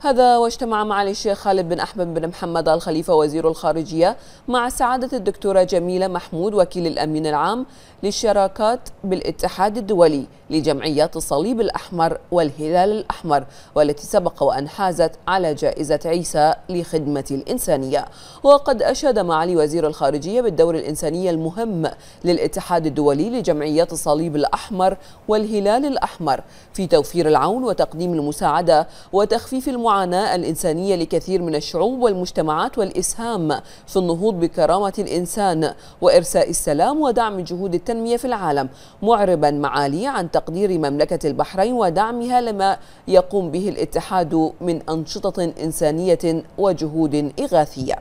هذا واجتمع معالي الشيخ خالد بن أحمد بن محمد الخليفة وزير الخارجية مع سعادة الدكتورة جميلة محمود وكيل الأمين العام للشراكات بالاتحاد الدولي لجمعيات الصليب الأحمر والهلال الأحمر والتي سبق وأن حازت على جائزة عيسى لخدمة الإنسانية وقد أشاد معالي وزير الخارجية بالدور الإنساني المهم للاتحاد الدولي لجمعيات الصليب الأحمر والهلال الأحمر في توفير العون وتقديم المساعدة وتخفيف المعاناة المعاناة الإنسانية لكثير من الشعوب والمجتمعات والإسهام في النهوض بكرامة الإنسان وإرساء السلام ودعم جهود التنمية في العالم معربا معاليه عن تقدير مملكة البحرين ودعمها لما يقوم به الاتحاد من أنشطة إنسانية وجهود إغاثية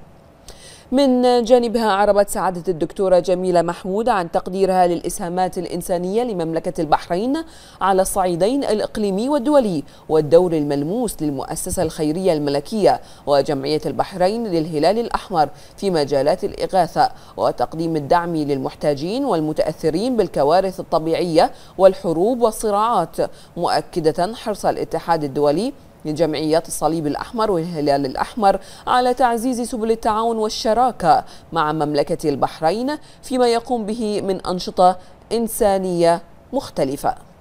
من جانبها عربت سعادة الدكتورة جميلة محمود عن تقديرها للإسهامات الإنسانية لمملكة البحرين على الصعيدين الإقليمي والدولي والدور الملموس للمؤسسة الخيرية الملكية وجمعية البحرين للهلال الأحمر في مجالات الإغاثة وتقديم الدعم للمحتاجين والمتأثرين بالكوارث الطبيعية والحروب والصراعات مؤكدة حرص الاتحاد الدولي لجمعيات الصليب الأحمر والهلال الأحمر على تعزيز سبل التعاون والشراكة مع مملكة البحرين فيما يقوم به من أنشطة إنسانية مختلفة